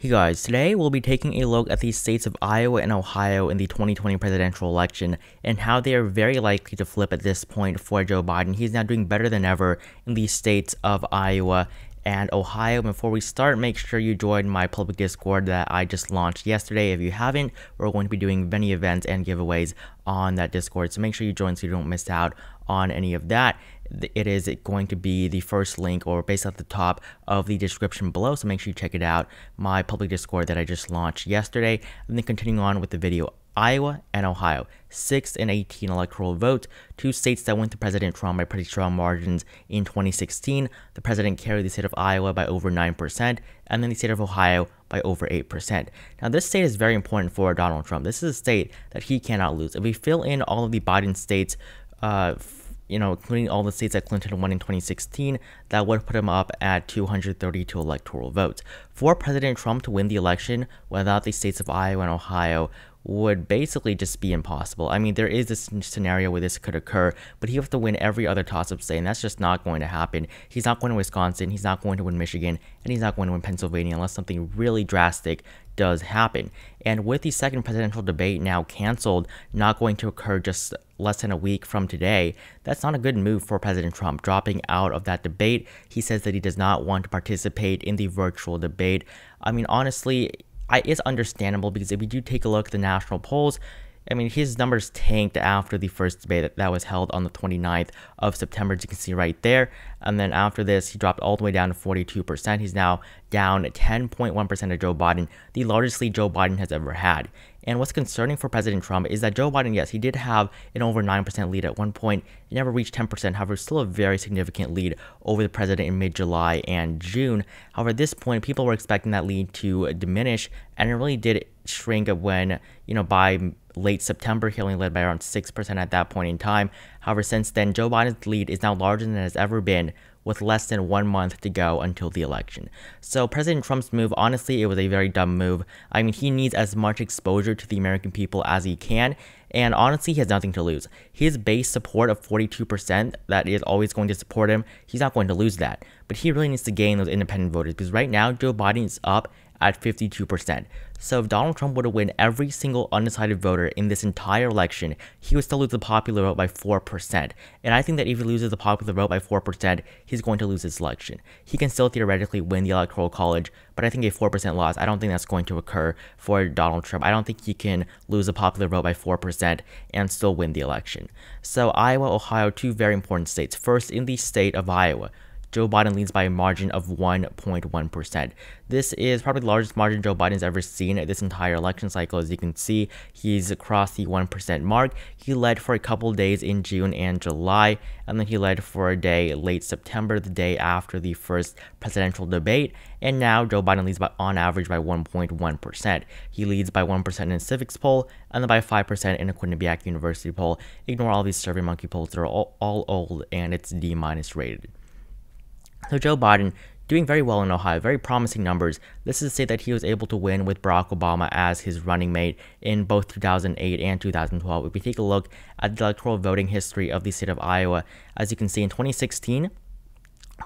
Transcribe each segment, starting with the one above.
Hey guys, today we'll be taking a look at the states of Iowa and Ohio in the 2020 presidential election and how they are very likely to flip at this point for Joe Biden. He's now doing better than ever in the states of Iowa and Ohio. Before we start, make sure you join my public Discord that I just launched yesterday. If you haven't, we're going to be doing many events and giveaways on that Discord, so make sure you join so you don't miss out on any of that it is going to be the first link or based at the top of the description below. So make sure you check it out. My public Discord that I just launched yesterday. And then continuing on with the video, Iowa and Ohio, 6 and 18 electoral votes, two states that went to President Trump by pretty strong margins in 2016. The president carried the state of Iowa by over 9%, and then the state of Ohio by over 8%. Now, this state is very important for Donald Trump. This is a state that he cannot lose. If we fill in all of the Biden states uh, you know, including all the states that Clinton won in 2016, that would put him up at 232 electoral votes. For President Trump to win the election without the states of Iowa and Ohio would basically just be impossible. I mean, there is this scenario where this could occur, but he would have to win every other toss-up state, and that's just not going to happen. He's not going to Wisconsin, he's not going to win Michigan, and he's not going to win Pennsylvania unless something really drastic does happen. And with the second presidential debate now canceled, not going to occur just less than a week from today, that's not a good move for President Trump dropping out of that debate. He says that he does not want to participate in the virtual debate. I mean, honestly, I, it's understandable because if we do take a look at the national polls, I mean, his numbers tanked after the first debate that, was held on the 29th of September, as you can see right there. And then after this, he dropped all the way down to 42%. He's now down 10.1% of Joe Biden, the largest lead Joe Biden has ever had. And what's concerning for President Trump is that Joe Biden, yes, he did have an over 9% lead at one point. He never reached 10%, however, still a very significant lead over the president in mid July and June. However, at this point, people were expecting that lead to diminish, and it really did shrink when, you know, by late September. He only led by around 6% at that point in time. However, since then, Joe Biden's lead is now larger than it has ever been, with less than one month to go until the election. So President Trump's move, honestly, it was a very dumb move. I mean, he needs as much exposure to the American people as he can, and honestly, he has nothing to lose. His base support of 42% that is always going to support him, he's not going to lose that. But he really needs to gain those independent voters because right now, Joe Biden is up at 52%. So if Donald Trump were to win every single undecided voter in this entire election, he would still lose the popular vote by 4%. And I think that if he loses the popular vote by 4%, he's going to lose his election. He can still theoretically win the electoral college, but I think a 4% loss, I don't think that's going to occur for Donald Trump. I don't think he can lose the popular vote by 4% and still win the election. So Iowa, Ohio, two very important states. First, in the state of Iowa, Joe Biden leads by a margin of 1.1%. This is probably the largest margin Joe Biden's ever seen this entire election cycle. As you can see, he's across the 1% mark. He led for a couple days in June and July, and then he led for a day late September, the day after the first presidential debate. And now Joe Biden leads by, on average by 1.1%. He leads by 1% in a civics poll, and then by 5% in a Quinnipiac University poll. Ignore all these SurveyMonkey polls; they're all, all old, and it's D minus rated. So Joe Biden doing very well in Ohio, very promising numbers. This is to say that he was able to win with Barack Obama as his running mate in both 2008 and 2012. If we take a look at the electoral voting history of the state of Iowa, as you can see in 2016,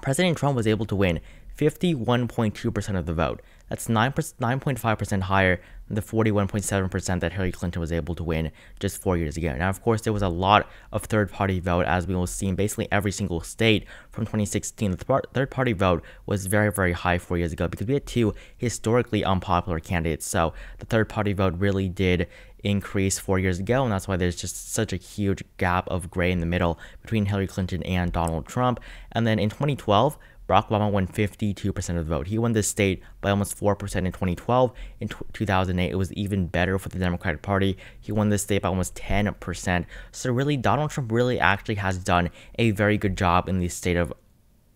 President Trump was able to win 51.2% of the vote. That's 9.5% higher than the 41.7% that Hillary Clinton was able to win just four years ago. Now, of course, there was a lot of third party vote, as we will see in basically every single state from 2016. The third party vote was very, very high four years ago because we had two historically unpopular candidates. So the third party vote really did increase four years ago, and that's why there's just such a huge gap of gray in the middle between Hillary Clinton and Donald Trump. And then in 2012, Barack Obama won 52% of the vote. He won this state by almost 4% in 2012. In 2008, it was even better for the Democratic Party. He won this state by almost 10%. So, really, Donald Trump really actually has done a very good job in the state of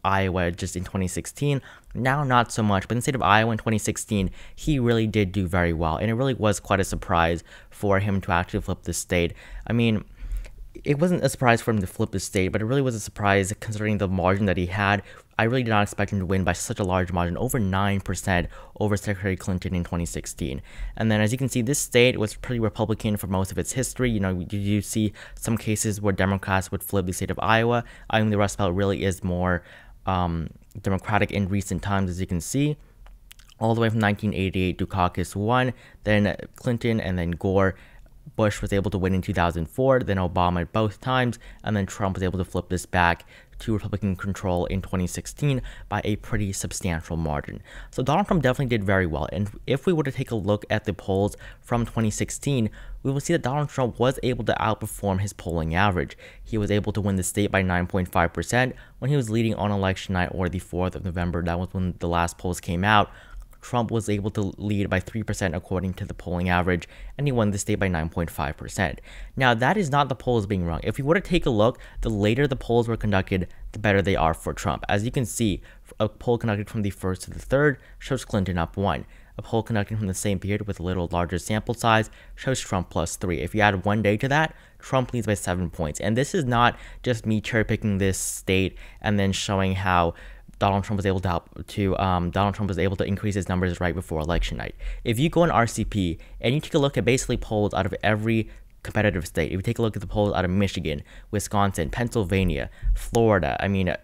Iowa just in 2016. Now, not so much, but in the state of Iowa in 2016, he really did do very well. And it really was quite a surprise for him to actually flip the state. I mean, it wasn't a surprise for him to flip the state, but it really was a surprise considering the margin that he had, I really did not expect him to win by such a large margin, over 9% over Secretary Clinton in 2016. And then as you can see, this state was pretty Republican for most of its history. You know, you, do see some cases where Democrats would flip the state of Iowa. I mean, the Rust Belt really is more um, Democratic in recent times, as you can see all the way from 1988 Dukakis won, then Clinton, and then Gore. Bush was able to win in 2004, then Obama both times, and then Trump was able to flip this back to Republican control in 2016 by a pretty substantial margin. So Donald Trump definitely did very well. And if we were to take a look at the polls from 2016, we will see that Donald Trump was able to outperform his polling average. He was able to win the state by 9.5% when he was leading on election night or the 4th of November. That was when the last polls came out. Trump was able to lead by 3% according to the polling average, and he won the state by 9.5%. Now, that is not the polls being wrong. If you were to take a look, the later the polls were conducted, the better they are for Trump. As you can see, a poll conducted from the 1st to the 3rd shows Clinton up 1. A poll conducted from the same period with a little larger sample size shows Trump plus 3. If you add one day to that, Trump leads by 7 points. And this is not just me cherry picking this state and then showing how Donald Trump was able to help to um, Donald Trump was able to increase his numbers right before election night. If you go on RCP and you take a look at basically polls out of every competitive state, if you take a look at the polls out of Michigan, Wisconsin, Pennsylvania, Florida, I mean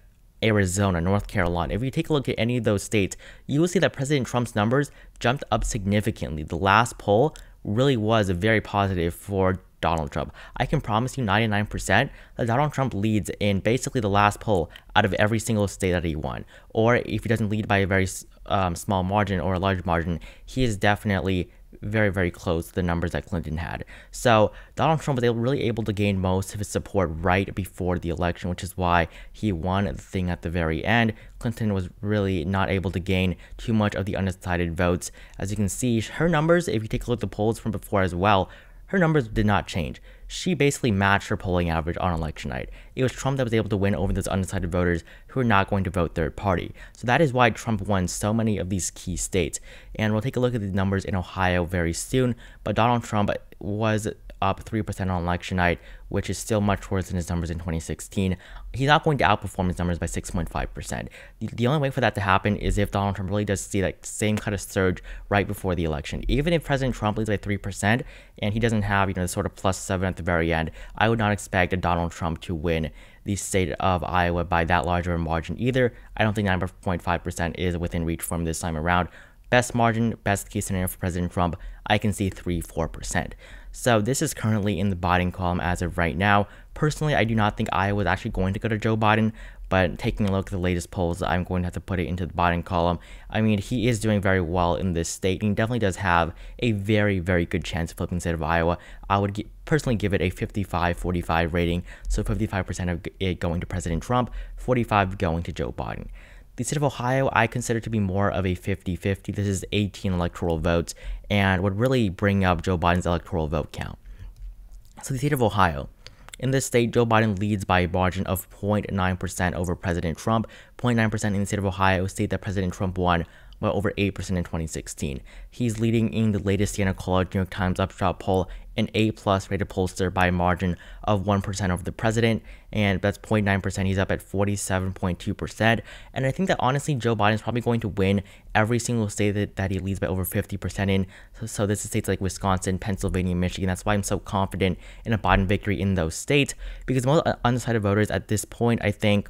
Arizona, North Carolina, if you take a look at any of those states, you will see that President Trump's numbers jumped up significantly. The last poll really was very positive for Donald Trump. I can promise you 99% that Donald Trump leads in basically the last poll out of every single state that he won. Or if he doesn't lead by a very um, small margin or a large margin, he is definitely very, very close to the numbers that Clinton had. So Donald Trump was really able to gain most of his support right before the election, which is why he won the thing at the very end. Clinton was really not able to gain too much of the undecided votes. As you can see, her numbers, if you take a look at the polls from before as well, her numbers did not change. She basically matched her polling average on election night. It was Trump that was able to win over those undecided voters who are not going to vote third party. So that is why Trump won so many of these key states. And we'll take a look at the numbers in Ohio very soon. But Donald Trump was up 3% on election night, which is still much worse than his numbers in 2016. He's not going to outperform his numbers by 6.5%. The, only way for that to happen is if Donald Trump really does see that same kind of surge right before the election. Even if President Trump leads by 3% and he doesn't have, you know, the sort of plus 7 at the very end, I would not expect a Donald Trump to win the state of Iowa by that large of a margin either. I don't think 9.5% is within reach for him this time around. Best margin, best case scenario for President Trump, I can see 3 4%. So this is currently in the Biden column as of right now. Personally, I do not think Iowa is actually going to go to Joe Biden, but taking a look at the latest polls, I'm going to have to put it into the Biden column. I mean, he is doing very well in this state, and he definitely does have a very, very good chance of flipping the state of Iowa. I would personally give it a 55-45 rating, so 55% of it going to President Trump, 45 going to Joe Biden. The state of Ohio, I consider to be more of a 50 50. This is 18 electoral votes and would really bring up Joe Biden's electoral vote count. So, the state of Ohio. In this state, Joe Biden leads by a margin of 0.9% over President Trump. 0.9% in the state of Ohio, a state that President Trump won by over 8% in 2016. He's leading in the latest Siena College New York Times upshot poll, an A plus rated pollster by a margin of 1% over the president, and that's 0.9%. He's up at 47.2%. And I think that honestly, Joe Biden is probably going to win every single state that, that he leads by over 50% in. So, so this is states like Wisconsin, Pennsylvania, Michigan. That's why I'm so confident in a Biden victory in those states, because most uh, undecided voters at this point, I think,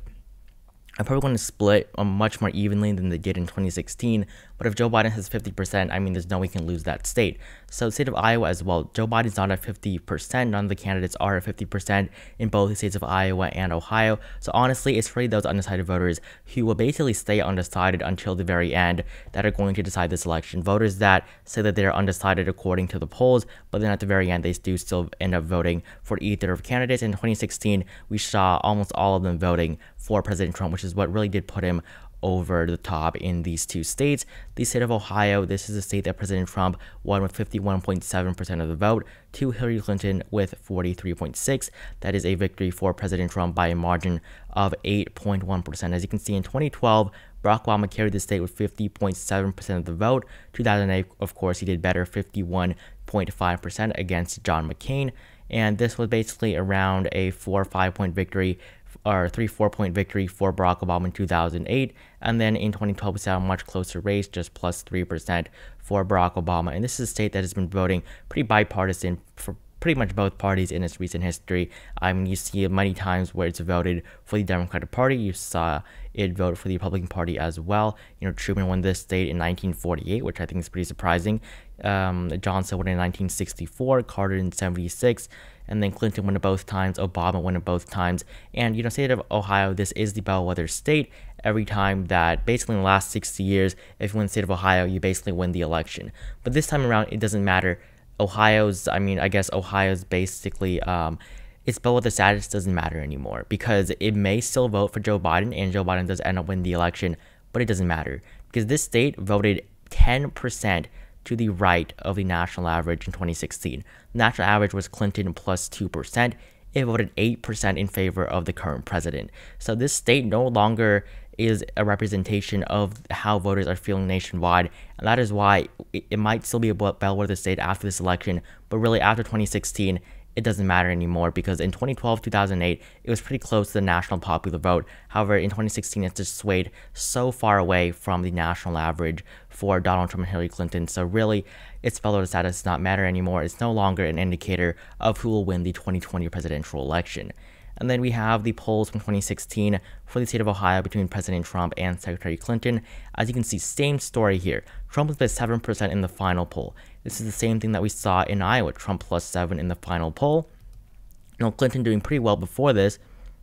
i probably going to split um, much more evenly than they did in 2016 but if Joe Biden has 50%, I mean, there's no way he can lose that state. So the state of Iowa as well, Joe Biden's not at 50%. None of the candidates are at 50% in both the states of Iowa and Ohio. So honestly, it's really those undecided voters who will basically stay undecided until the very end that are going to decide this election. Voters that say that they are undecided according to the polls, but then at the very end, they do still end up voting for either of candidates. In 2016, we saw almost all of them voting for President Trump, which is what really did put him over the top in these two states. The state of Ohio, this is the state that President Trump won with 51.7% of the vote to Hillary Clinton with 43.6. That is a victory for President Trump by a margin of 8.1%. As you can see in 2012, Barack Obama carried the state with 50.7% of the vote. 2008, of course, he did better, 51.5% against John McCain. And this was basically around a four or five point victory or three four point victory for Barack Obama in 2008, and then in 2012 we saw a much closer race, just plus three percent for Barack Obama. And this is a state that has been voting pretty bipartisan for pretty much both parties in its recent history. I um, mean, you see many times where it's voted for the Democratic Party. You saw it vote for the Republican Party as well. You know, Truman won this state in 1948, which I think is pretty surprising. Um, Johnson won in 1964, Carter in 76, and then Clinton won it both times. Obama won it both times. And you know, state of Ohio, this is the bellwether state. Every time that basically in the last 60 years, if you win the state of Ohio, you basically win the election. But this time around, it doesn't matter Ohio's, I mean, I guess Ohio's basically, um, it's but what the status doesn't matter anymore because it may still vote for Joe Biden and Joe Biden does end up winning the election, but it doesn't matter because this state voted 10% to the right of the national average in 2016. The national average was Clinton plus 2%. It voted 8% in favor of the current president. So this state no longer is a representation of how voters are feeling nationwide. And that is why it, might still be a bellwether state after this election, but really after 2016, it doesn't matter anymore because in 2012 2008 it was pretty close to the national popular vote however in 2016 it's just swayed so far away from the national average for donald trump and hillary clinton so really its bellwether status does not matter anymore it's no longer an indicator of who will win the 2020 presidential election and then we have the polls from 2016 for the state of Ohio between President Trump and Secretary Clinton. As you can see, same story here. Trump was by 7% in the final poll. This is the same thing that we saw in Iowa, Trump plus 7 in the final poll. Now Clinton doing pretty well before this,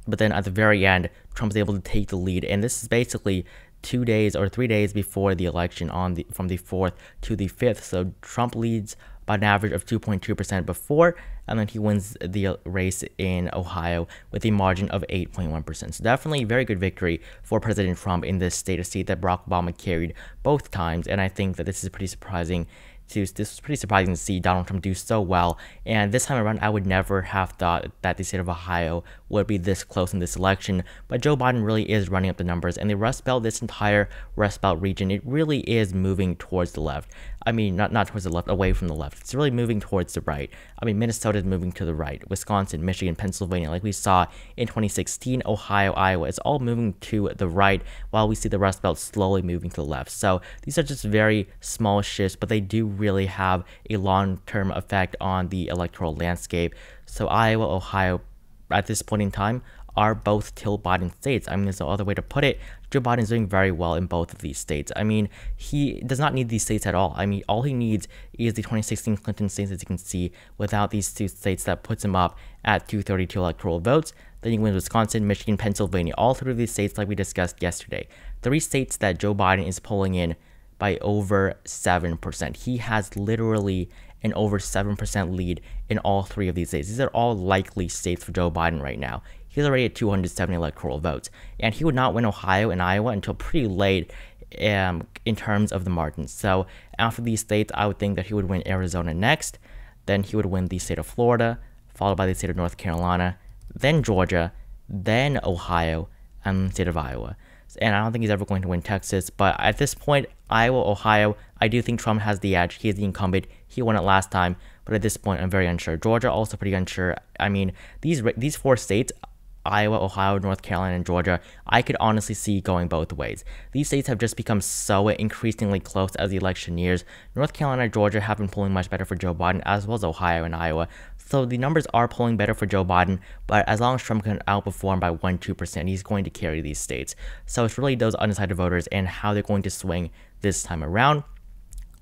but then at the very end, Trump is able to take the lead. And this is basically two days or three days before the election on the, from the 4th to the 5th. So Trump leads by an average of 2.2% before, and then he wins the race in Ohio with a margin of 8.1%. So definitely a very good victory for President Trump in this state, a state that Barack Obama carried both times, and I think that this is pretty surprising to, this was pretty surprising to see Donald Trump do so well. And this time around, I would never have thought that the state of Ohio would be this close in this election. But Joe Biden really is running up the numbers, and the Rust Belt, this entire Rust Belt region, it really is moving towards the left. I mean, not, not towards the left, away from the left. It's really moving towards the right. I mean, Minnesota is moving to the right. Wisconsin, Michigan, Pennsylvania, like we saw in 2016, Ohio, Iowa, it's all moving to the right while we see the Rust Belt slowly moving to the left. So these are just very small shifts, but they do really have a long term effect on the electoral landscape. So Iowa, Ohio, at this point in time are both Joe Biden states. I mean, there's no other way to put it. Joe Biden is doing very well in both of these states. I mean, he does not need these states at all. I mean, all he needs is the 2016 Clinton states, as you can see, without these two states that puts him up at 232 electoral votes. Then he wins Wisconsin, Michigan, Pennsylvania, all three of these states like we discussed yesterday. Three states that Joe Biden is pulling in by over 7%. He has literally an over 7% lead in all three of these states. These are all likely states for Joe Biden right now. He's already at 270 electoral votes, and he would not win Ohio and Iowa until pretty late um, in terms of the margins. So after these states, I would think that he would win Arizona next, then he would win the state of Florida, followed by the state of North Carolina, then Georgia, then Ohio, and the state of Iowa. And I don't think he's ever going to win Texas, but at this point, Iowa, Ohio, I do think Trump has the edge. He is the incumbent. He won it last time, but at this point, I'm very unsure. Georgia also pretty unsure. I mean, these these four states, Iowa, Ohio, North Carolina, and Georgia, I could honestly see going both ways. These states have just become so increasingly close as the election years. North Carolina and Georgia have been polling much better for Joe Biden, as well as Ohio and Iowa. So the numbers are polling better for Joe Biden, but as long as Trump can outperform by 1 2%, he's going to carry these states. So it's really those undecided voters and how they're going to swing this time around.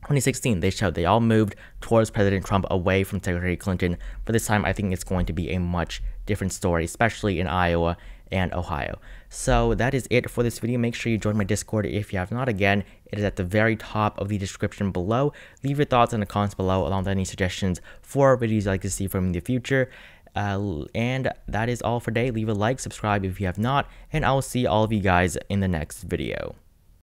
2016, they showed they all moved towards President Trump away from Secretary Clinton, but this time I think it's going to be a much different story, especially in Iowa and Ohio. So that is it for this video. Make sure you join my Discord if you have not. Again, it is at the very top of the description below. Leave your thoughts in the comments below along with any suggestions for videos you'd like to see from the future. Uh, and that is all for today. Leave a like, subscribe if you have not, and I will see all of you guys in the next video.